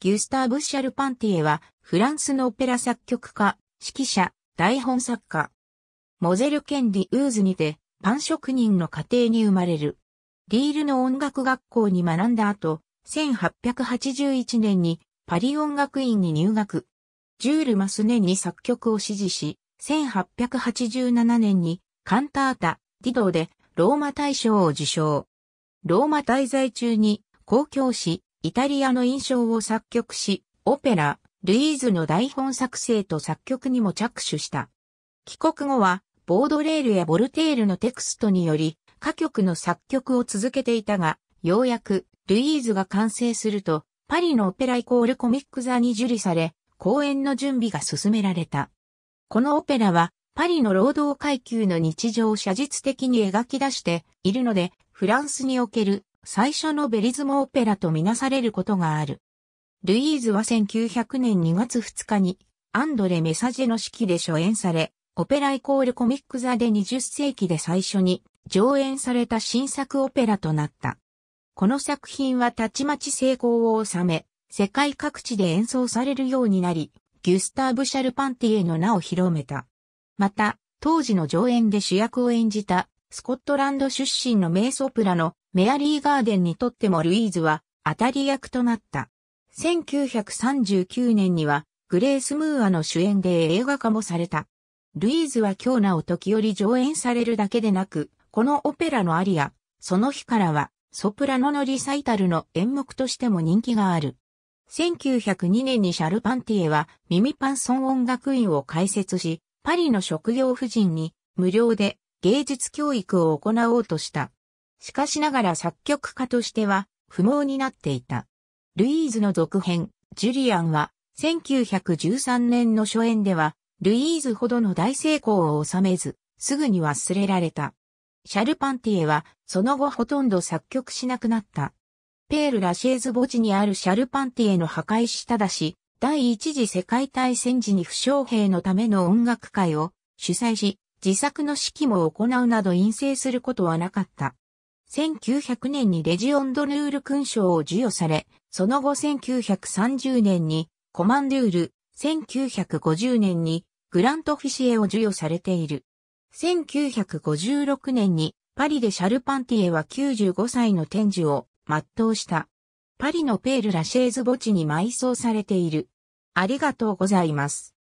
ギュスターブ・シャルパンティエは、フランスのオペラ作曲家、指揮者、台本作家。モゼルケデリウーズにて、パン職人の家庭に生まれる。リールの音楽学校に学んだ後、1881年にパリ音楽院に入学。ジュール・マスネに作曲を指示し、1887年にカンタータ、ディドーでローマ大賞を受賞。ローマ滞在中に公共誌、イタリアの印象を作曲し、オペラ、ルイーズの台本作成と作曲にも着手した。帰国後は、ボードレールやボルテールのテクストにより、歌曲の作曲を続けていたが、ようやく、ルイーズが完成すると、パリのオペライコールコミック座に受理され、公演の準備が進められた。このオペラは、パリの労働階級の日常を写実的に描き出しているので、フランスにおける最初のベリズムオペラとみなされることがある。ルイーズは1900年2月2日にアンドレ・メサジェの式で初演され、オペライコールコミックザで20世紀で最初に上演された新作オペラとなった。この作品はたちまち成功を収め、世界各地で演奏されるようになり、ギュスターブ・シャルパンティエの名を広めた。また、当時の上演で主役を演じたスコットランド出身の名ソプラのメアリー・ガーデンにとってもルイーズは当たり役となった。1939年には、グレース・ムーアの主演で映画化もされた。ルイーズは今日なお時折上演されるだけでなく、このオペラのアリア、その日からは、ソプラノのリサイタルの演目としても人気がある。1902年にシャルパンティエはミミパンソン音楽院を開設し、パリの職業婦人に無料で芸術教育を行おうとした。しかしながら作曲家としては不毛になっていた。ルイーズの続編、ジュリアンは1913年の初演では、ルイーズほどの大成功を収めず、すぐに忘れられた。シャルパンティエは、その後ほとんど作曲しなくなった。ペール・ラシェーズ墓地にあるシャルパンティエの破壊しただし、第一次世界大戦時に負傷兵のための音楽会を主催し、自作の指揮も行うなど陰性することはなかった。1900年にレジオンドヌール勲章を授与され、その後1930年にコマンドゥール、1950年にグラントフィシエを授与されている。1956年にパリでシャルパンティエは95歳の展示を全うした。パリのペール・ラシェーズ墓地に埋葬されている。ありがとうございます。